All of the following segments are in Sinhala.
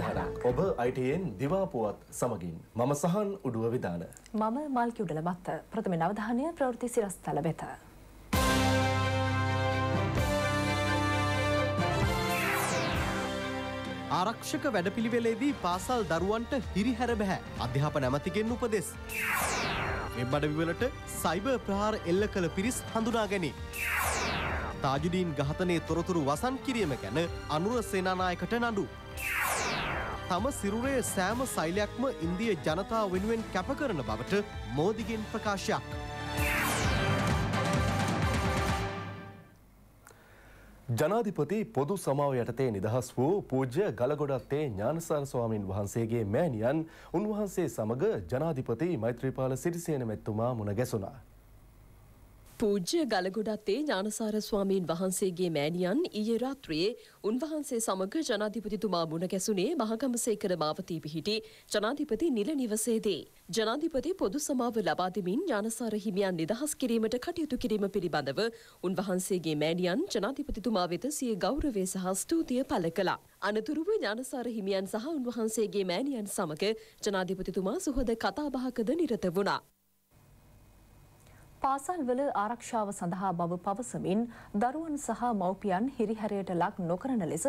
අදහනක් ඔබ අයිටයෙන් දිවාපුවත් සමගින් මම සහන් උඩුව විධාන. මම මල්කි උඩල මත්ත ප්‍රථම නවධානය ප්‍රවෘති සිරස්ථල වෙත. ආරක්ෂක වැඩපිළිවෙලේදී පාසල් දරුවන්ට හිරිහැර බැහැ අධ්‍යාපන ඇමතිගෙන් උපදෙස්. මෙබ් අඩවිවලට සයිබර් ප්‍රහාර එල්ල කළ පිරිස් හඳුනා ගැනේ. තාජුදීන් ඝාතනයේ තොරතුරු වසන් කිරීම ගැන අනුර සේනානායකට නඩු. තම සිරුරේ සෑම සෛලයක්ම ඉන්දිය ජනතාව වෙනුවෙන් කැප කරන බවට මෝදිගෙන් ප්‍රකාශයක්. ජනාධිපති පොදු සමාව යටතේ නිදහස් වූ පූජ්‍ය ගලගොඩත්තේ ඥානසාර ස්වාමීන් වහන්සේගේ මෑණියන් උන්වහන්සේ සමග ජනාධිපති මෛත්‍රීපාල සිරිසේන මෙත්තුමා මුණ ගැසුණා. පූජ්‍ය ගලගොඩත්තේ ඥානසාර ස්වාමීන් වහන්සේගේ මෑණියන් ඊයේ රාත්‍රියේ උන්වහන්සේ සමග ජනාධිපතිතුමා මුණ ගැසුනේ මහගමසේකර මාවතී පිහිටි ජනාධිපති නිල නිවසේදී. ජනාධිපති පොදු සමාව ලබා දෙමින් ඥානසාර හිමියන් නිදහස් කිරීමට කටයුතු කිරීම පිළිබඳව උන්වහන්සේගේ මෑණියන් ජනාධිපතිතුමා වෙත සිය ගෞරවය සහ ස්තුතිය පළ කළා. අනතුරුව ඥානසාර හිමියන් සහ උන්වහන්සේගේ මෑණියන් සමග ජනාධිපතිතුමා සුහද කතාබහකද නිරත වුණා. පාසල්වල ආරක්ෂාව සඳහා බව පවසමින් දරුවන් සහ මව්පියන් හිරිහැරයට ලක් නොකරන ලෙස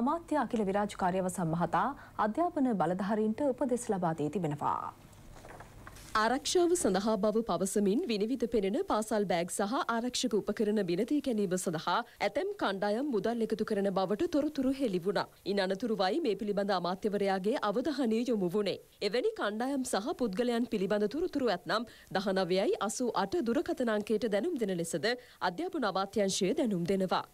අමාත්‍ය අකිල විරාජ් කාර්යවසම් මහතා අධ්‍යාපන බලධාරීන්ට උපදෙස් ලබා දී තිබෙනවා. ආරක්ෂාව සඳහා බව පවසමින් විනිවිද පෙනෙන පාසල් බෑග් සහ ආරක්ෂක උපකරණ බිනදී ගැනීම සඳහා ඇතැම් කණ්ඩායම් මුදල් එකතු කරන බවට තොරතුරු හෙළි වුණා. ඉන් අනතුරුවයි මේ පිළිබඳ අමාත්‍යවරයාගේ අවධානය යොමු වුණේ. එවැනි කණ්ඩායම් සහ පුද්ගලයන් පිළිබඳ තොරතුරු ඇතනම් 19.88 දුරකථන අංකයට දැනුම් දෙන ලෙසද අධ්‍යාපන අමාත්‍යාංශය දැනුම් දෙනවා.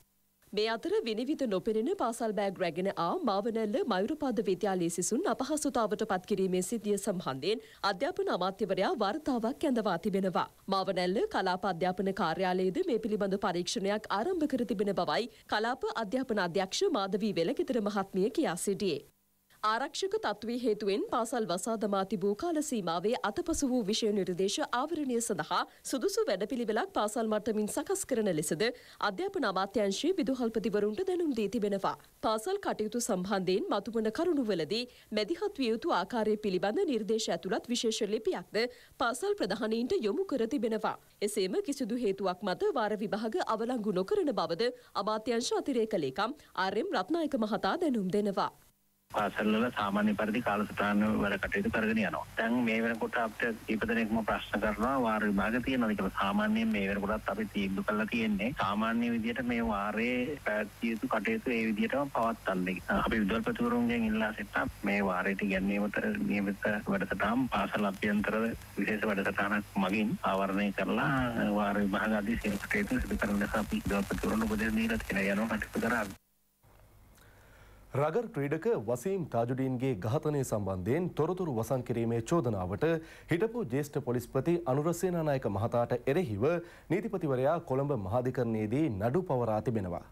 මේ අතර විනිවිද නොපෙනෙන පාසල් බෑග් රැගෙන ආ මාවනැල්ල මයුරපාද විද්‍යාලයේ සිසුන් අපහසුතාවට පත් කිරීමේ සිද්ධිය සම්බන්ධයෙන් අධ්‍යාපන අමාත්‍යවරයා වර්තාවක් ඇඳවා තිබෙනවා. මාවනැල්ල කලාප අධ්‍යාපන කාර්යාලයේද මේ පිළිබඳ පරීක්ෂණයක් ආරම්භ කර තිබෙන බවයි කලාප අධ්‍යාපන අධ්‍යක්ෂ මාධවී වෙලකිතර මහත්මිය කියා සිටියේ. ආරක්ෂක තත්ත්වී හේතුවෙන් පාසල් වසා දමා තිබූ කාල සීමාවේ අතපසු වූ විෂය නිර්දේශ ආවරණය සඳහා සුදුසු වැඩපිළිවෙලක් පාසල් මට්ටමින් සකස් කරන ලෙසද අධ්‍යාපන අමාත්‍යංශයේ විදුහල්පතිවරුන්ට දැනුම් දී තිබෙනවා. පාසල් කටයුතු සම්බන්ධයෙන් මතුවන කරුණුවලදී මැදිහත් විය යුතු ආකාරය පිළිබඳ නිර්දේශ ඇතුළත් විශේෂ ලිපියක්ද පාසල් ප්‍රධානීන්ට යොමු කර තිබෙනවා. එසේම කිසිදු හේතුවක් මත වාර විභාග අවලංගු නොකරන බවද අමාත්‍යංශ අතිරේක ලේකම් ආර්.එම්. රත්නායක මහතා දැනුම් දෙනවා. පාසල්ල සාමාන්‍ය පරිදි කාලසටාන වැඩ කටයුතු කරගෙන යනවා. දැන් මේ වෙනකොට අපිට කීපදෙනෙක්ම ප්‍රශ්න කරනවා වාර විභාග තියෙනවද කියලා. සාමාන්‍යයෙන් මේ වෙනකොටත් අපි තීන්දුව කරලා තියෙන්නේ සාමාන්‍ය විදියට මේ වාරයේ පැවැත්විය යුතු කටයුතු ඒ විදියටම පවත්වන්නේ. අපි විදුල්පතිවරුන්ගෙන් ඉල්ලා සිටිනා මේ වාරයට ගැන්වීමට නියමිත වැඩසටහන් පාසල් අභ්‍යන්තර විශේෂ වැඩසටහනක් මගින් ආවරණය කරලා වාර විභාග අධිශීර්ෂකයෙකු සිදු කරන නිසා අපි දවපතුරණ උපදෙස් දීලා තියෙනවා යනවා කටයුතු කරන්නේ. රගර් ක්‍රීඩක වසීම් තාජුඩීන්ගේ ඝාතනය සම්බන්ධයෙන් තොරතුරු වසන් කිරීමේ චෝදනාවට හිටපු ජේෂ්ඨ පොලිස්පති අනුරසේනානායක මහතාට එරෙහිව නීතිපතිවරයා කොළඹ මහාධිකරණයේදී නඩු පවරා තිබෙනවා.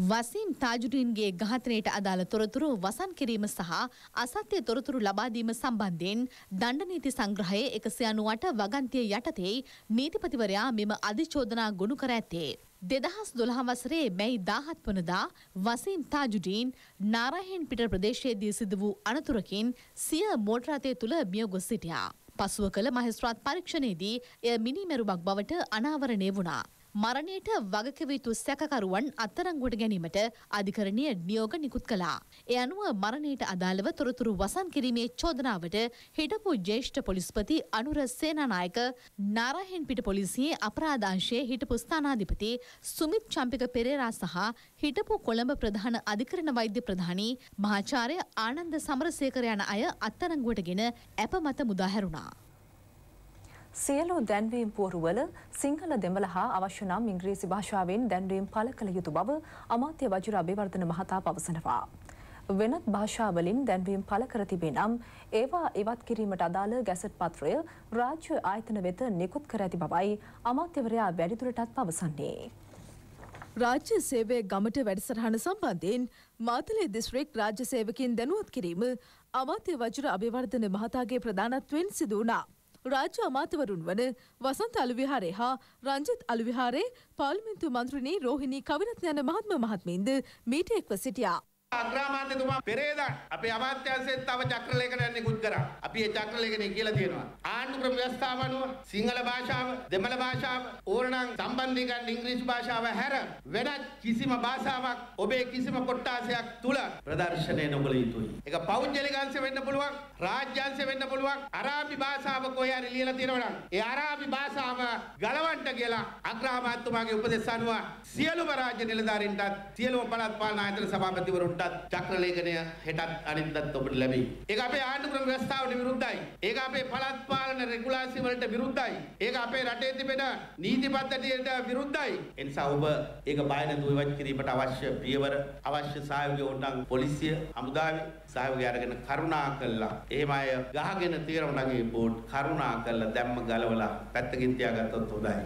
වසීම් තාජුඩීන්ගේ ඝාතනයට අදාළ තොරතුරු වසන් කිරීම සහ අසත්‍ය තොරතුරු ලබා දීම සම්බන්ධයෙන් දණ්ඩ නීති සංග්‍රහයේ 198 වගන්තිය යටතේ නීතිපතිවරයා මෙම අධිචෝදනා ගොනු කර ඇත්තේ. 2012 වසරේ මැයි 17 වනදා වසීම් තාජුඩීන් නාරහෙන් පිට ප්‍රදේශයේදී සිදු වූ අනතුරකින් සිය මෝටර රථය තුල මිය ගොස් සිටියා. පසුව කළ මහේස්ත්‍රාත් පරීක්ෂණයේදී එය මිනිමැරුමක් බවට අනාවරණය වුණා. මරණයට වගකවිතු සැකකරුවන් අත්තරංගුවට ගැනීමට අධිකරණය නියෝග නිකුත් කළා. එ අනුව මරණයට අදාළව තොරතුරු වසන් කිරීමේ චෝදනාවට හිටපු ජේෂ්ඨ පොලිස්පති අනුර සේනානායක නාරහෙන්පිට පොලිසියේ අපරාධංශයේ හිටපු ස්ථානාධිපති සුමිත් චම්පික පෙරේරා සහ හිටපු කොළඹ ප්‍රධාන අධිකරණ වෛද්‍ය ප්‍රධානී මහාචාර්ය ආනන්ද සමරසේකර යන අය අත්තරංගුවටගෙන ඇප මත මුදාහැරුණා. සියලු දැන්වීම් පුවරුවල සිංහල දෙමළ හා අවශ්‍ය නම් ඉංග්‍රීසි භාෂාවෙන් දැන්වීම් පළ කළ යුතු බව අමාත්‍ය වජිර අබේවර්ධන මහතා පවසනවා. වෙනත් භාෂාවලින් දැන්වීම් පළ කර තිබේ නම් ඒවා ඉවත් කිරීමට අදාළ ගැසට් පත්‍රය රාජ්‍ය ආයතන වෙත නිකුත් කර ඇති බවයි අමාත්‍යවරයා වැඩිදුරටත් පවසන්නේ. රාජ්‍ය සේවය ගමට වැඩසටහන සම්බන්ධයෙන් මාතලේ දිස්ත්‍රික් රාජ්‍ය සේවකින් දැනුවත් කිරීම අමාත්‍ය වජිර අභිවර්ධන මහතාගේ ප්‍රධානත්වයෙන් සිදු වුණා. රාජ්‍ය අමාත්‍යවරුන් වන වසන්ත අලුවිහාරේ හා රංජිත් අලුවිහාරේ පාර්ලිමේන්තු මන්ත්‍රණී රෝහිණී කවිරත්නයන මහත්ම මහත්මින්ද මීට එක්ව සිටියා. අග්‍රාමාත්‍යතුමා පෙරේදා අපේ අමාත්‍යාංශයෙන් තව චක්‍රලේඛනයක් නිකුත් කරා. අපි ඒ චක්‍රලේඛනය කියලා තියෙනවා. ආණ්ඩු ක්‍රම ව්‍යවස්ථාව අනුව සිංහල භාෂාව, දෙමළ භාෂාව, ඕරණම් සම්බන්ධීකරණ ඉංග්‍රීසි භාෂාව හැර වෙනත් කිසිම භාෂාවක් ඔබේ කිසිම කොටාසයක් තුල ප්‍රදර්ශනය නොකළ යුතුයි. ඒක පෞද්ගලික අංශ වෙන්න පුළුවන්, රාජ්‍ය අංශ වෙන්න පුළුවන්. අරාබි භාෂාව කොහේ හරි ලියලා තියෙනවා නම් ඒ අරාබි භාෂාව ගලවන්න කියලා අග්‍රාමාත්‍යතුමාගේ උපදෙස් අනුව සියලුම රාජ්‍ය නිලධාරීන්ටත් සියලුම පළාත් පාලන ආයතන සභාපතිවරුන්ට අලුතත් චක්‍ර ලේඛනය හෙටත් අනිද්දාත් ඔබට ලැබෙයි. ඒක අපේ ආණ්ඩුක්‍රම ව්‍යවස්ථාවට විරුද්ධයි. ඒක අපේ පළාත් පාලන රෙගුලාසි වලට විරුද්ධයි. ඒක අපේ රටේ තිබෙන නීති පද්ධතියට විරුද්ධයි. ඒ නිසා ඔබ ඒක බය නැතුව ඉවත් කිරීමට අවශ්‍ය පියවර අවශ්‍ය සහයෝගය උටන් පොලිසිය හමුදාවේ සහයෝගය අරගෙන කරුණා කළා. එහෙම අය ගහගෙන තීරණ නගේ බෝඩ් කරුණා කළා දැම්ම ගලවලා පැත්තකින් තියාගත්තොත් හොඳයි.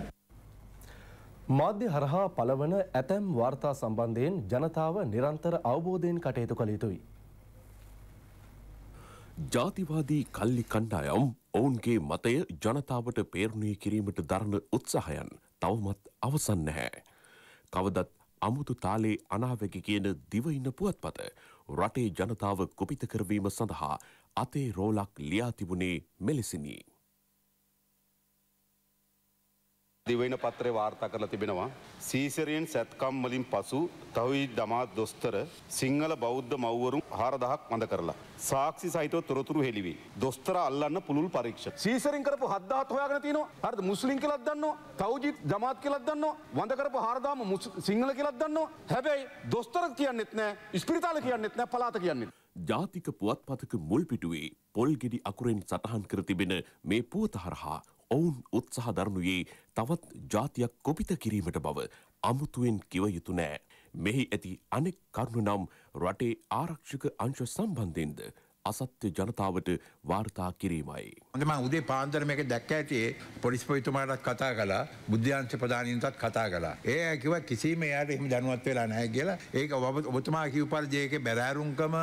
මාධ්‍ය හරහා පළවන ඇතැම් වාර්තා සම්බන්ධයෙන් ජනතාව නිරන්තර අවබෝධයෙන් කටයුතු කළ යුතුයි. ජාතිවාදී කල්ලි කණ්ඩායම් ඔවුන්ගේ මතය ජනතාවට පේරුණය කිරීමට දරන උත්සාහයන් තවමත් අවසන් නැහැ. කවදත් අමුතු තාලේ අනාවැකි කියන දිවයින්න පුවත්පත රටේ ජනතාව කොපිත කරවීම සඳහා අතේ රෝලක් ලියා තිබුණේ මෙලෙසිනී. දිවයින පත්‍රය වාර්තා කරලා තිබෙනවා. සීසරයෙන් සැත්කම් වලින් පසු තවයි දමා දොස්තර සිංහල බෞද්ධ මව්වරුන් හාර දහක් මඳ කරලා. සාක්ෂි සහිතව තොරතුරු හෙළිවේ. දොස්තර අල්ලන්න පුළුල් පරීක්ෂ. සීසරින් කරපු හද්දාත් හොයාගෙන තියෙනවා. හරිද? මුස්ලිම් කියලාත් දන්නවා. තවජිත් ජමාත් කියලාත් දන්නවා. වඳ කරපු හාරදාම සිංහල කියලාත් දන්නවා. හැබැයි දොස්තර කියන්නෙත් නෑ, ස්පිරිතාල කියන්නෙත් නෑ, පළාත කියන්නෙත්. ජාතික පුවත්පතක මුල් පිටුවේ පොල්ගෙඩි අකුරෙන් සටහන් කර තිබෙන මේ පුවත හරහා ඔවුන් උත්සාහ දරනුයේ තවත් ජාතියක් කොපිත කිරීමට බව අමුතුවෙන් කිව යුතු නෑ. මෙහි ඇති අනෙක් කරුණු නම් රටේ ආරක්ෂක අංශ සම්බන්ධයෙන්ද අසත්‍ය ජනතාවට වාර්තා කිරීමයි. හොඳම උදේ පාන්දර මේක දැක්ක ඇති පොලිස්පොයිතුමාටත් කතා කලා බුද්ධාන්ශ ප්‍රධානීන්ටත් කතා කලා ඒ කිව කිසිම යායට එහම දැනුවත් වෙලා නැහැ කියලා ඒක ඔබතුමා කිව්පල් ජයක බැරෑරුන්කම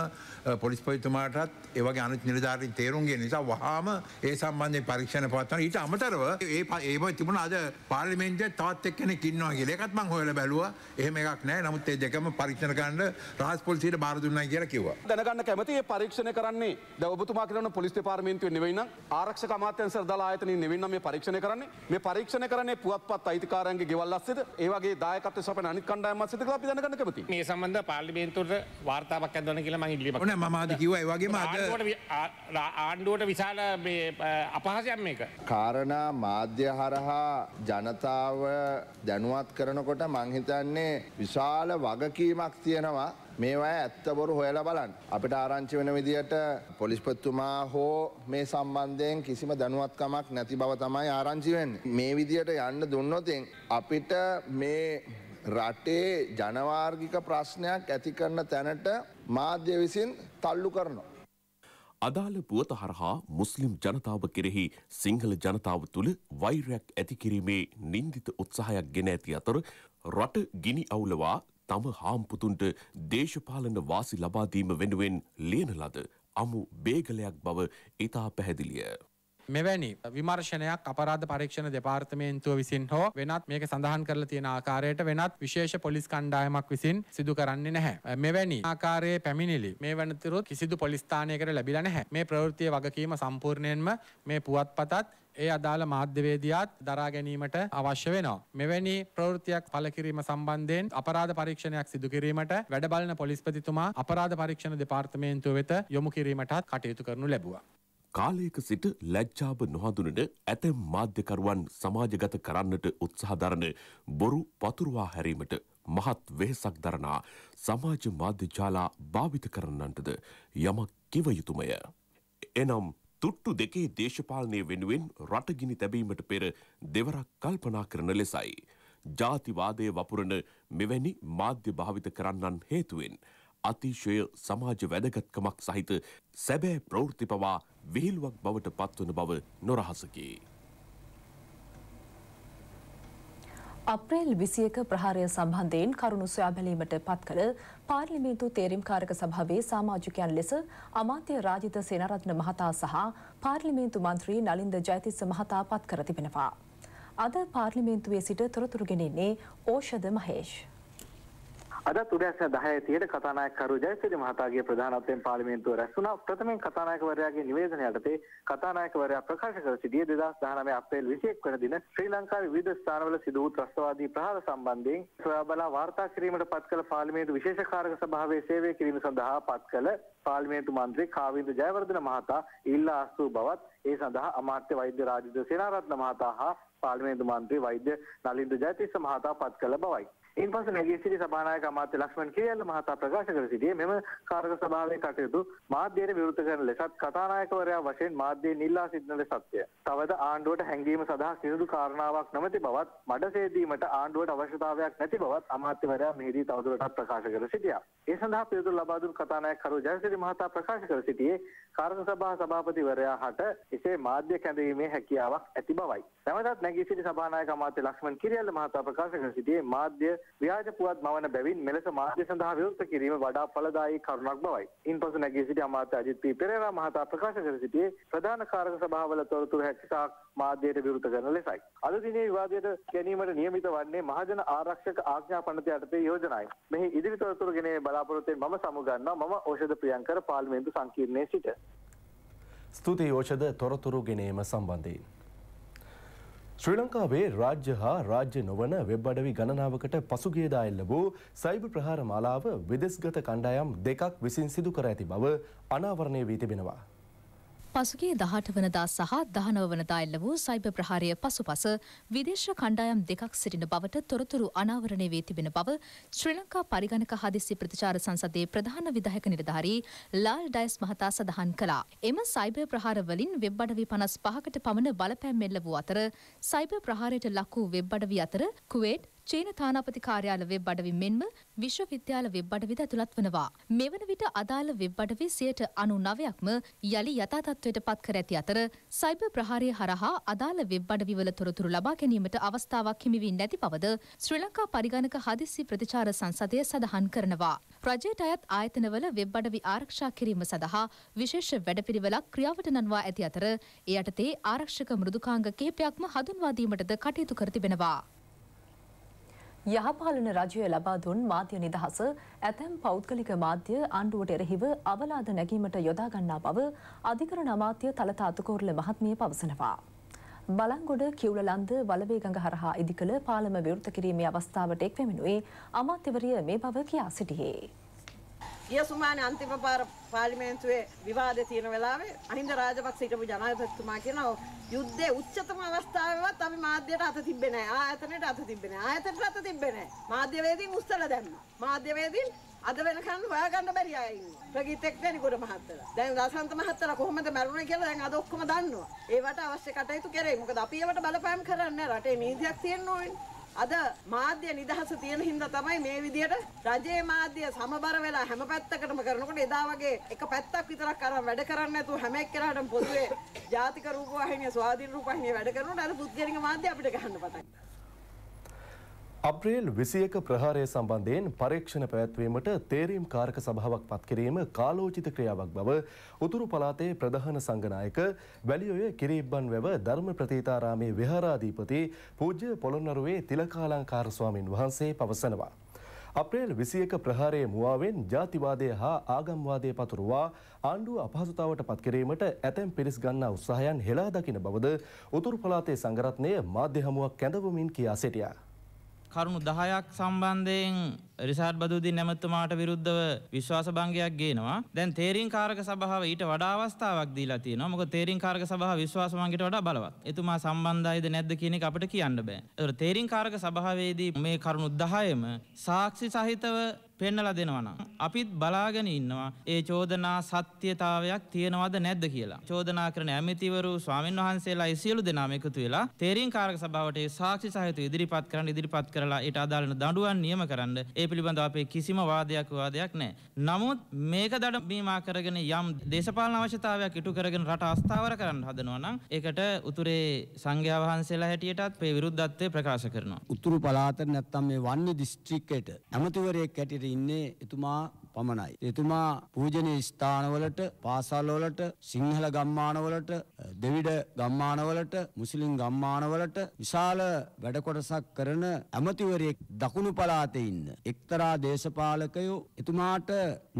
පොලිස්පොයිතුමාටත් ඒවගේ අනුත් නිලධාරින් තේරුන්ගේ නිසා වහාම ඒ සම්බන්ධය පරීක්ෂණ පවත්වන ඊට අමතරව ඒ ඒම තිබුණ අද පාර්ලිමෙන්ටය තාත් එක්කෙන කින්නවා කිය එකත්මං හොල බැලුව එහෙම එකක් නෑ නමුත් ඒ දෙකම පරීක්ෂණ කණ්ඩ රහස්පොල්සිට බාරදුන්න කියලා කිව දැනගන්න කැමති පරීක්ෂණ කරන්නේ දවබතුමා කරන පොලිස් පාර්මෙන්තු නිවෙන්න ආ ආරක්ෂක අමාත්‍යංශ දල ආයතනින් නෙවෙන්න මේ පරීක්ෂණය කරන්නේ. මේ පරීක්ෂණය කරන්නේ පුවත්පත් අයිතිකාරයන්ගේ ගෙවල් අස්සෙද ඒ වගේ දායකත්ව සපයන අනිත් කණ්ඩායම් අස්සෙද කියලා අපි දැනගන්න කැමතියි. මේ සම්බන්ධව පාර්ලිමේන්තුවට වාර්තාවක් ඇදවන කියලා මම ඉල්ලීමක් කරනවා. මම ආද කිව්වා ඒ වගේම අද ආණ්ඩුවට විශාල මේ අපහාසයක් මේක. කාරණා මාධ්‍ය හරහා ජනතාව දැනුවත් කරනකොට මං හිතන්නේ විශාල වගකීමක් තියෙනවා මේවා ඇත්තබොරු හොයලා බලන්න. අපිට ආරංචි වෙන විදිහට පොලිස්පතිතුමා හෝ මේ සම්බන්ධයෙන් කිසිම දැනුවත්කමක් නැති බව තමයි ආරංචි වෙන්නේ. මේ විදිහට යන්න දුන්නොත් අපිට මේ රටේ ජනවාර්ගික ප්‍රශ්නයක් ඇති කරන තැනට මාධ්‍ය විසින් තල්ලු කරනවා. අදාළ පුවත හරහා මුස්ලිම් ජනතාව කෙරෙහි සිංහල ජනතාව තුළ වෛරයක් ඇති කිරීමේ නින්දිත උත්සාහයක් ගෙන ඇති අතර රට ගිනි අවුලවා තම හාම්පුතුන්ට දේශපාලන වාසි ලබාදීම වෙනුවෙන් ලියන ලද අමු බේගලයක් බව ඉතා පැහැදිලිය. මෙවැනි විමර්ශනයක් අපරාධ පරීක්ෂණ දෙපාර්තමේන්තුව විසින් හෝ වෙනත් මේක සඳහන් කරලා තියෙන ආකාරයට වෙනත් විශේෂ පොලිස් කණ්ඩායමක් විසින් සිදු කරන්නේ නැහැ. මෙවැනි ආකාරයේ පැමිණිලි මේ වනතුරු කිසිදු පොලිස් ස්ථානයකට ලැබිලා නැහැ. මේ ප්‍රවෘත්තියේ වගකීම සම්පූර්ණයෙන්ම මේ පුවත්පතත් ඒ අදාළ මාධ්‍යවේදියාත් දරා ගැනීමට අවශ්‍ය වෙනවා. මෙවැනි ප්‍රවෘත්තියක් පළ කිරීම සම්බන්ධයෙන් අපරාධ පරීක්ෂණයක් සිදු කිරීමට වැඩ බලන පොලිස්පතිතුමා අපරාධ පරීක්ෂණ දෙපාර්තමේන්තුව වෙත යොමු කිරීමටත් කටයුතු කරනු ලැබුවා. කාලයක සිට ලැජ්ජාව නොහඳුනන ඇතැම් මාධ්‍යකරුවන් සමාජගත කරන්නට උත්සාහ දරන බොරු පතුරවා හැරීමට මහත් වෙහෙසක් දරනා සමාජ මාධ්‍ය ජාලා භාවිත කරන්නන්ටද යමක් කිව යුතුමය. එනම් තුට්ටු දෙකේ දේශපාලනය වෙනුවෙන් රටගිනි තැබීමට පෙර දෙවරක් කල්පනා කරන ලෙසයි. ජාතිවාදය වපුරන මෙවැනි මාධ්‍ය භාවිත කරන්නන් හේතුවෙන්. අතිශය සමාජ වැදගත්කමක් සහිත සැබෑ ප්‍රවෘත්ති පවා විහිළුවක් බවට පත්වන බව නොරහසකි. අප්‍රේල් විසියක ප්‍රහාරය සම්බන්ධයෙන් කරුණු සොයා බැලීමට පත් කළ පාර්ලිමේන්තු තේරීම්කාරක සභාවේ සාමාජිකයන් ලෙස අමාත්‍ය රාජිත සේනරත්න මහතා සහ පාර්ලිමේන්තු මන්ත්‍රී නලින්ද ජයතිස්ස මහතා පත් කර තිබෙනවා. අද පාර්ලිමේන්තුවේ සිට තොරතුරු ගෙනෙන්නේ ඕෂධ මහේෂ්. අදත් උදෑසන 10:30ට කතානායකකරු ජයසිරි මහතාගේ ප්‍රධානත්වයෙන් පාර්ලිමේන්තුව රැස් වුණා. ප්‍රථමයෙන් කතානායකවරයාගේ නිවේදනය යටතේ කතානායකවරයා ප්‍රකාශ කර සිටියේ 2019 අප්‍රේල් 21 වන දින ශ්‍රී ලංකාවේ විවිධ ස්ථානවල සිදු වූ ත්‍රස්තවාදී ප්‍රහාර සම්බන්ධයෙන් සොයා බලා වාර්තා කිරීමට පත් කළ පාර්ලිමේන්තු විශේෂ කාර්යක සභාවේ සේවය කිරීම සඳහා පත් කළ පාර්ලිමේන්තු මන්ත්‍රී කාවින්ද ජයවර්ධන මහතා ඉල්ලා අස්වූ බවත් ඒ සඳහා අමාත්‍ය වෛද්‍ය රාජිත සේනාරත්න මහතා හා පාර්ලිමේන්තු මන්ත්‍රී වෛද්‍ය නලින්ද ජයතිස්ස මහතා පත් කළ බවයි. ඉන් පස නැගී සිටි සභානායක අමාත්‍ය ලක්ෂ්මන් කිරියල්ල මහතා ප්‍රකාශ කර සිටියේ මෙම කාර්ක සභාවේ කටයුතු මාධ්‍යයට විරුද්ධ කරන ලෙසත් කතානායකවරයා වශයෙන් මාධ්‍යයෙන් ඉල්ලා සිටින ලෙසත්ය. තවද ආණ්ඩුවට හැඟීම සඳහා කිසිදු කාරණාවක් නොමැති බවත් මඩසේදීමට ආණ්ඩුවට අවශ්‍යතාවයක් නැති බවත් අමාත්‍යවරයා මෙහිදී තවදුරටත් ප්‍රකාශ කර සිටියා. ඒ සඳහා පියුතුල් ලබා දුන් කතානායක කරු ජයසිරි මහතා ප්‍රකාශ කර සිටියේ කාර්ක සභා සභාපතිවරයා හට එසේ මාධ්‍ය කැඳවීමේ හැකියාවක් ඇති බවයි. නැවතත් නැගී සිටි සභානායක අමාත්‍ය ලක්ෂ්මන් කිරියල්ල මහතා ප්‍රකාශ කර සිටියේ මාධ්‍ය ව්‍යාජ පුවත් මවන බැවින් මෙලෙස මාධ්‍ය සඳහා විවෘත කිරීම වඩා ඵලදායී කරුණක් බවයි. ඉන්පසු නැගී සිටි අමාත්‍ය අජිත් පී පෙරේරා මහතා ප්‍රකාශ කර සිටියේ ප්‍රධාන කාරක සභාවල තොරතුරු හැකියතාක් මාධ්‍යයට විරුද්ධ කරන ලෙසයි. අද දිනේ විවාදයට ගැනීමට නියමිත වන්නේ මහජන ආරක්ෂක ආඥා පනත යටතේ යෝජනායි. මෙහි ඉදිරි තොරතුරු ගෙන බලාපොරොත්තුෙන් මම සමුගන්නවා මම ඖෂධ ප්‍රියංකර පාර්ලිමේන්තු සංකීර්ණයේ සිට. ස්තුති ෝෂධ තොරතුරු ගෙනීම සම්බන්ධයෙන්. ශ්‍රී ලංකාවේ රාජ්‍ය හා රාජ්‍ය නොවන වෙබ් අඩවි ගණනාවකට පසුගියදා එල්ල වූ සයිබර් ප්‍රහාර මාලාව විදෙස්ගත කණ්ඩායම් දෙකක් විසින් සිදු කර ඇති බව අනාවරණය වී තිබෙනවා. පසුගේ දහට වනදා සහ දහනව වනදා එල්ල වූ සයිබ ප්‍රහාරය පසුපස විදේශ කණ්ඩායම් දෙකක් සිටින බවට තොරතුරු අනාවරණය වී තිබෙන බව ශ්‍රී ලංකා පරිගණක හදිසි ප්‍රතිචාර සංසදයේ ප්‍රධාන විධායක නිලධාරී ලාල් ඩයස් මහතා සඳහන් කළා. එම සයිබ ප්‍රහාර වලින් වෙබ් අඩවි 55කට පමණ බලපෑම් එල්ල වූ අතර සයිබ ප්‍රහාරයට ලක් වූ වෙබ් අඩවි අතර කුවේට් චීන තානාපති කාර්යාල වෙබ් අඩවි මෙන්ම විශ්වවිද්‍යාල වෙබ් අඩවිද ඇතුළත් වනවා. මෙවන විට අදාළ වෙබ් අඩවි සියයට අනු නවයක්ම යළි යථාතත්වයට පත්කර ඇති අතර සයිබ ප්‍රහාරය හරහා අදාළ වෙබ් අඩවිවල තොරතුරු ලබා ගැනීමට අවස්ථාවක් හිමිවින් නැති පවද ශ්‍රී ලංකා පරිගණක හදිස්සි ප්‍රතිචාර සංසදය සඳහන් කරනවා. රජයට අයත් ආයතනවල වෙබ් අඩවි ආරක්ෂා කිරීම සඳහා විශේෂ වැඩපිළිවෙලක් ක්‍රියාවට නන්වා ඇති අතර එයටතේ ආරක්ෂක මෘදුකාංග කිහිපයක්ම හඳුන්වාදීමටද කටයුතු කර තිබෙනවා. යහපාලන රජය ලබා දුන් මාධ්‍ය නිදහස ඇතැම් පෞද්ගලික මාධ්‍ය ආණ්ඩුවට එරෙහිව අවලාද නැගීමට යොදා ගන්නා බව අධිකරණ අමාත්‍ය තලතා අතුකෝරළ මහත්මිය පවසනවා. බලංගොඩ කිවුලලන්ද වලවේගඟ හරහා ඉදිකළ පාලම විවෘත කිරීමේ අවස්ථාවට එක් වෙමිනුයි අමාත්‍යවරිය මේ බව කියා සිටියේ. ගිය සුමානේ අන්තිම පාර පාර්ලිමේන්තුවේ විවාදේ තියෙන වෙලාවේ අහින්ද රාජපක්ෂ හිටපු ජනාධිපතිතුමා කියනවා යුද්ධයේ උච්චතම අවස්ථාවේවත් අපි මාධ්‍යයට අත තිබ්බේ නැහැ. ආයතනයට අත තිබ්බේ නැහැ. ආයතනයට අත තිබ්බේ නැහැ. මාධ්‍යවේදීන් උස්සලා දැම්මා. මාධ්‍යවේදීන් අද වෙනකන් හොයාගන්න බැරි අය ඉන්නවා. ප්‍රගීතෙක් වෙනකොට මහත්තයා. දැන් දසන්ත මහත්තයා කොහොමද මැරුණේ කියලා දැන් අද ඔක්කොම දන්නවා. ඒවට අවශ්‍ය කටයුතු කරේ. මොකද අපි ඒවට බලපෑම් කරන්නේ රටේ නීතියක් තියෙන්න ඕනේ. අද මාධ්‍ය නිදහස තියෙන හින්දා තමයි මේ විදියට රජයේ මාධ්‍ය සමබර වෙලා හැම පැත්තකටම කරනකොට එදා වගේ එක පැත්තක් විතරක් අරන් වැඩ කරන්නේ නැතුව හැම එක්කෙනාටම පොදුවේ ජාතික රූපවාහිනිය ස්වාධීන රූපවාහිනිය වැඩ කරනකොට අර පුද්ගලික මාධ්‍ය අපිට ගන්න පටන් ගන්නවා අප්‍රේල් විසියක ප්‍රහාරය සම්බන්ධයෙන් පරීක්ෂණ පැවැත්වීමට තේරීම් කාරක සභාවක් පත්කිරීම කාලෝචිත ක්‍රියාවක් බව උතුරු පලාතේ ප්‍රධාන සංගනායක වැලිඔය කිරීබ්බන් වැව ධර්ම ප්‍රතිතාරාමේ විහාරාධීපති පූජ්‍ය පොළොන්නරුවේ තිලකාලංකාර ස්වාමින් වහන්සේ පවසනවා. අප්‍රේල් විසියක ප්‍රහාරයේ මුවාවෙන් ජාතිවාදය හා ආගම්වාදය පතුරුවා ආණ්ඩුව අපහසුතාවට පත්කිරීමට ඇතැම් පිරිස් ගන්නා උත්සාහයන් හෙලා දකින බවද උතුරු පලාතේ සංගරත්නය මාධ්‍ය හමුවක් කැඳවමින් කියා සිටියා. කරුණු 10ක් සම්බන්ධයෙන් රිසාඩ් බදුදීන් නැමතුමාට විරුද්ධව විශ්වාස භංගයක් ගේනවා. දැන් තේරීම් කාරක සභාව ඊට වඩා අවස්ථාවක් දීලා තියෙනවා. මොකද තේරීම් කාරක සභාව විශ්වාස භංගයට වඩා බලවත්. එතුමා සම්බන්ධයිද නැද්ද කියන එක අපිට කියන්න බෑ. ඒතර තේරීම් කාරක සභාවේදී මේ කරුණු 10ම සාක්ෂි සහිතව පෙන්නලා දෙනවා නම් අපිත් බලාගෙන ඉන්නවා ඒ චෝදනා සත්‍යතාවයක් තියෙනවද නැද්ද කියලා. චෝදනා කරන ඇමතිවරු ස්වාමින් වහන්සේලා ඒ සියලු දෙනාම එකතු වෙලා තේරීම් කාරක සභාවට ඒ සාක්ෂි සහිතව ඉදිරිපත් කරන්න ඉදිරිපත් කරලා ඊට අදාළ දඬුවම් නියම කරන්න ඒ පිළිබඳව අපේ කිසිම වාදයක් වාදයක් නැහැ. නමුත් මේක දඩ බීමා කරගෙන යම් දේශපාලන අවශ්‍යතාවයක් ඉටු කරගෙන රට අස්ථාවර කරන්න හදනවා නම් ඒකට උතුරේ සංඝයා වහන්සේලා හැටියටත් මේ විරුද්ධත්වය ප්‍රකාශ කරනවා. උතුරු පළාත නැත්තම් මේ වන්නේ දිස්ත්‍රික්කයට ඇමතිවරයෙක් හැටියට ඉන්නේ එතුමා පමණයි. එතුමා පූජනීය ස්ථානවලට, පාසල්වලට, සිංහල ගම්මානවලට, දෙවිඩ ගම්මානවලට, මුස්ලිම් ගම්මානවලට විශාල වැඩ කොටසක් කරන ඇමතිවරයෙක් දකුණු පළාතේ ඉන්න එක්තරා දේශපාලකයෝ එතුමාට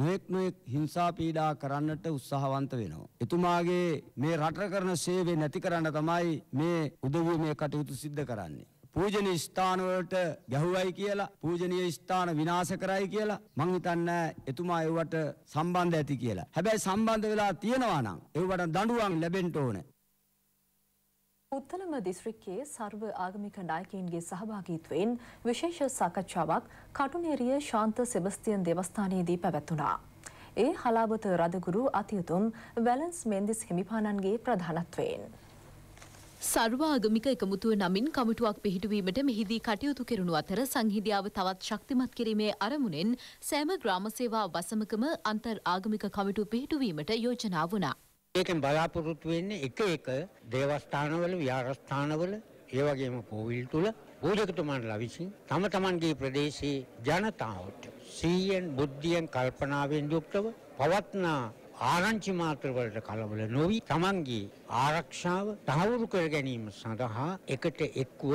නොඑක් නොඑක් හිංසා පීඩා කරන්නට උත්සාහවන්ත වෙනවා. එතුමාගේ මේ රට කරන සේවය නැති කරන්න තමයි මේ උදවිය මේ කටයුතු සිද්ධ කරන්නේ. පූජනීය ස්ථාන වලට ගැහුවයි කියලා පූජනීය ස්ථාන විනාශ කරයි කියලා මං හිතන්නේ එතුමා ඒවට සම්බන්ධ ඇති කියලා. හැබැයි සම්බන්ධ වෙලා තියෙනවා නම් ඒවට දඬුවම් ලැබෙන්න ඕනේ. උත්තලම දිස්ත්‍රික්කයේ සර්ව ආගමික නායකයින්ගේ සහභාගීත්වයෙන් විශේෂ සාකච්ඡාවක් කටුනේරිය ශාන්ත සෙබස්තියන් දෙවස්ථානයේදී පැවැත්වුණා. ඒ හලාවත රදගුරු අතියුතුම් වැලන්ස් මෙන්දිස් හිමිපාණන්ගේ ප්‍රධානත්වයෙන්. සර්වාගමික එකමුතුව නමින් කමිටුවක් පිහිටුවීමට මෙහිදී කටයුතු කෙරුණු අතර සංහිදියාව තවත් ශක්තිමත් කිරීමේ අරමුණෙන් සෑම ග්‍රාම සේවා වසමකම අන්තර් ආගමික කමිටු පිහිටුවීමට යෝජනා වුණා. ඒකෙන් බලාපොරොත්තු වෙන්නේ එක එක දේවස්ථානවල විහාරස්ථානවල ඒ වගේම කෝවිල් තුල පූජකතුමන්ලා විසින් තම තමන්ගේ ප්‍රදේශයේ ජනතාවට සීයෙන් බුද්ධියෙන් කල්පනාවෙන් යුක්තව පවත්නා ආරංචි මාත්‍රවලට කලබල නොවි තමන්ගේ ආරක්ෂාව තහවුරු කර ගැනීම සඳහා එකට එක්ව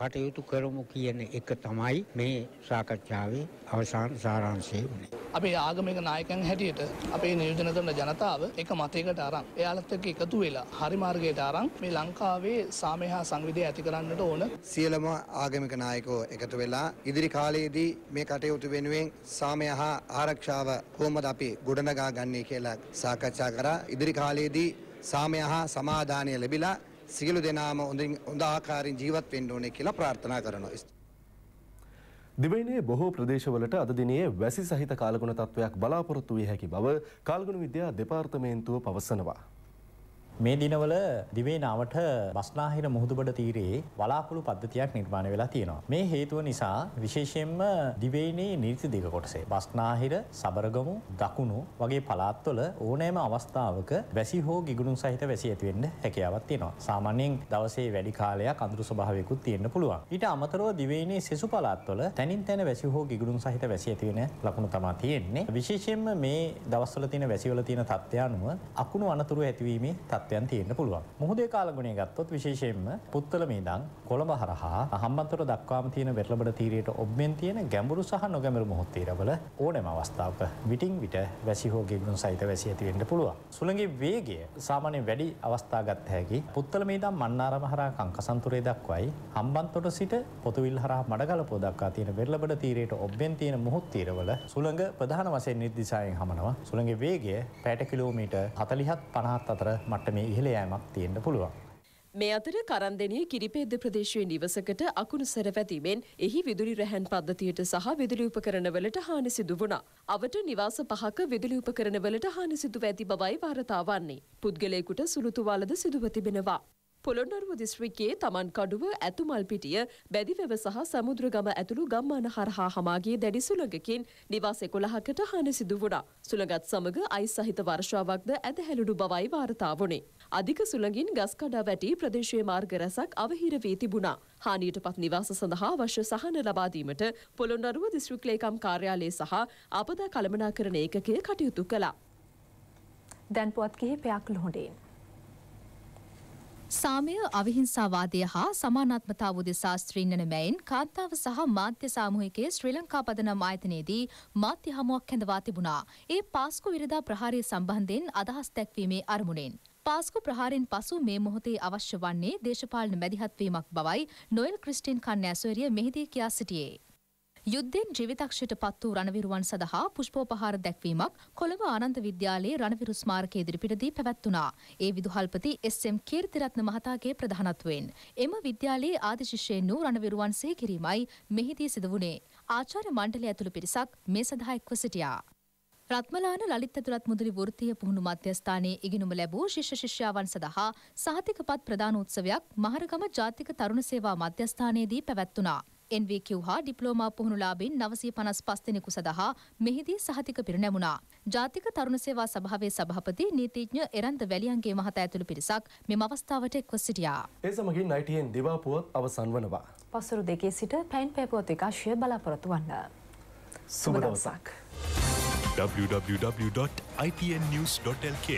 කටයුතු කරමු කියන එක තමයි මේ සාකච්ඡාවේ අවසාන සාරාංශය වුණේ. අපේ ආගමික නායකයන් හැටියට අපේ නියෝජන කරන ජනතාව එක මතයකට අරන් එයාලත් එක්ක එකතු වෙලා හරි මාර්ගයට අරන් මේ ලංකාවේ සාමය හා සංවිධය ඇති කරන්නට ඕන. සියලුම ආගමික නායකෝ එකතු වෙලා ඉදිරි කාලයේදී මේ කටයුතු වෙනුවෙන් සාමය හා ආරක්ෂාව කොහොමද අපි ගොඩනගා ගන්නේ කියලා සාකච්ඡා කරා. ඉදිරි කාලයේදී සාමය හා සමාදානය ලැබිලා සියලු දෙනාම හොඳින් හොඳ ආකාරයෙන් ජීවත් වෙන්න ඕනේ කියලා ප්‍රාර්ථනා කරනවා. දිවයිනේ බොහෝ ප්‍රදේශවලට අද දිනේ වැසි සහිත කාලගුණ තත්වයක් බලාපොරොත්තු විය හැකි බව කාලගුණ විද්‍යා දෙපාර්තමේන්තුව පවසනවා. මේ දිනවල දිවේ නාවට බස්නාහිර මුහුදුබඩ තීරයේ වලාකුළු පද්ධතියක් නිර්මාණය වෙලා තියෙනවා. මේ හේතුව නිසා විශේෂයෙන්ම දිවයිනේ නීති දෙක කොටසේ. බස්නාහිර, සබරගමු, දකුණු වගේ පළාත්වල ඕනෑම අවස්ථාවක වැසි හෝ ගිගුණුන් සහිත වැසි ඇති වෙන්න හැකියාවක් තියෙනවා. සාමාන්‍යයෙන් දවසේ වැඩි කාලයක් අඳුරු ස්වභාවයකුත් තියෙන්න පුළුවන්. ඊට අමතරව දිවයිනේ සෙසු පළාත්වල තනින් තන වැසි හෝ ගිගුණුන් සහිත වැසි ඇති වෙන ලකුණු තමයි තියෙන්නේ. විශේෂයෙන්ම මේ දවස්වල තියෙන වැසිවල තියෙන තත්ත්වය අනුව අකුණු අනතුරු ඇතිවීමේ තත්ත්වය තත්ත්වයන් තියෙන්න පුළුවන්. මුහුදේ කාලගුණය ගත්තොත් විශේෂයෙන්ම පුත්තල මීදන් කොළඹ හරහා හම්බන්තොට දක්වාම තියෙන වෙරළබඩ තීරයට ඔබ්බෙන් තියෙන ගැඹුරු සහ නොගැඹුරු මුහුත් තීරවල ඕනෑම අවස්ථාවක විටින් විට වැසි හෝ ගෙගුණ සහිත වැසි ඇති වෙන්න පුළුවන්. සුළඟේ වේගය සාමාන්‍ය වැඩි අවස්ථා ගත හැකි. පුත්තල මීදන් මන්නාරම හරහා කංකසන්තුරේ දක්වයි හම්බන්තොට සිට පොතුවිල් හරහා මඩගලපුව දක්වා තියෙන වෙරළබඩ තීරයට ඔබ්බෙන් තියෙන මුහුත් තීරවල සුළඟ ප්‍රධාන වශයෙන් නිර්දිශායෙන් හමනවා. සුළඟේ වේගය පැයට කිලෝමීටර් 40ත් 50ත් අතර මට්ටමින් මේ ඉහළ යෑමක් තියෙන්න පුළුවන්. මේ අතර කරන්දෙනිය කිරිපේද ප්‍රදේශයේ නිවසකට අකුණු සැර වැදීමෙන් එහි විදුලි රැහන් පද්ධතියට සහ විදුලි උපකරණවලට හානි සිදු වුණා. අවට නිවාස පහක විදුලි උපකරණවලට හානි සිදුව ඇති බවයි වාර්තා වන්නේ. පුද්ගලයෙකුට සුළු තුවාලද සිදුව තිබෙනවා. පොළොන්නරුව දිස්ත්‍රික්කයේ තමන් කඩුව ඇතුමල්පිටිය බැදිවැව සහ සමුද්‍රගම ඇතුළු ගම්මාන හරහා හමාගේ දැඩි සුළඟකින් නිවාස එකොළහකට හානි සිදු වුණා. සුළඟත් සමග අයිස් සහිත වර්ෂාවක්ද ඇදහැළුණු බවයි වාර්තා වුණේ. අධික සුළඟින් ගස් කඩා වැටි ප්‍රදේශයේ මාර්ග රැසක් අවහිර වී තිබුණා. හානියට පත් නිවාස සඳහා අවශ්‍ය සහන ලබා දීමට පොළොන්නරුව දිස්ත්‍රික් ලේකම් කාර්යාලය සහ ආපදා කළමනාකරණ ඒකකය කටයුතු කළා. දැන් පුවත් කිහිපයක් ලොහොඩින්. සාමය අවිහිංසාවාදය හා සමානත්මතාව උදෙසා ස්ත්‍රීන්නන මැයින් කාන්තාව සහ මාධ්‍ය සාමූහිකයේ ශ්‍රී ලංකා පදනම් ආයතනයේදී මාධ්‍ය හමුවක් හැඳවා තිබුණා. ඒ පාස්කු විරදා ප්‍රහාරය සම්බන්ධයෙන් අදහස් දැක්වීමේ අරමුණෙන්. පාස්කු ප්‍රහාරෙන් පසු මේ මොහොතේ අවශ්‍ය වන්නේ දේශපාලන මැදිහත්වීමක් බවයි නොයල් ක්‍රිස්ටින් කන්‍යෑසවරිය මෙහිදී කියා සිටියේ. යුද්ධෙන් ජීවිතක්ෂයට පත් වූ රණවිරුවන් සඳහා පුෂ්පෝපහාර දැක්වීමක් කොළඹ ආනන්ද විද්‍යාලයේ රණවිරු ස්මාරකය ඉදිරිපිටදී පැවැත්වුණා. ඒ විදුහල්පති එස්.එම්. කීර්තිරත්න මහතාගේ ප්‍රධානත්වයෙන් එම විද්‍යාලයේ ආදි ශිෂ්‍යයන් වූ රණවිරුවන් සිහි කිරීමයි මෙහිදී සිදු වුණේ. ආචාර්ය මණ්ඩලය ඇතුළු පිරිසක් මේ සඳහා එක්ව සිටියා. රත්මලාන ලලිත් ඇතුළත් මුදලි වෘත්තීය පුහුණු මධ්‍යස්ථානයේ ඉගෙනුම ලැබූ ශිෂ්‍ය ශිෂ්‍යාවන් සඳහා සහතිකපත් ප්‍රධානෝත්සවයක් මහරගම ජාතික තරුණ සේවා මධ්‍යස්ථානයේදී පැවැත්වුණා. NVQ හා ඩිප්ලෝමා පුහුණුලාබින් නවසී පනස් පස්තිනෙකු සඳහා මෙහිදී සහතික පිරිනැමුණා. ජාතික තරුණ සේවා සභාවේ සභාපති නීතිඥ එරන්ද වැලියන්ගේ මහත ඇතුළු පිරිසක් මෙම අවස්ථාවට එක්ව සිටියා. ඒ සමගින් අයිටයෙන් දිවාපුවත් අවසන් වනවා. පසුරු දෙකේ සිට පැයින් පැපුවත් විකාශය බලාපොරොත්තු වන්න. සුබ දවසක්. www.ipnnews.lk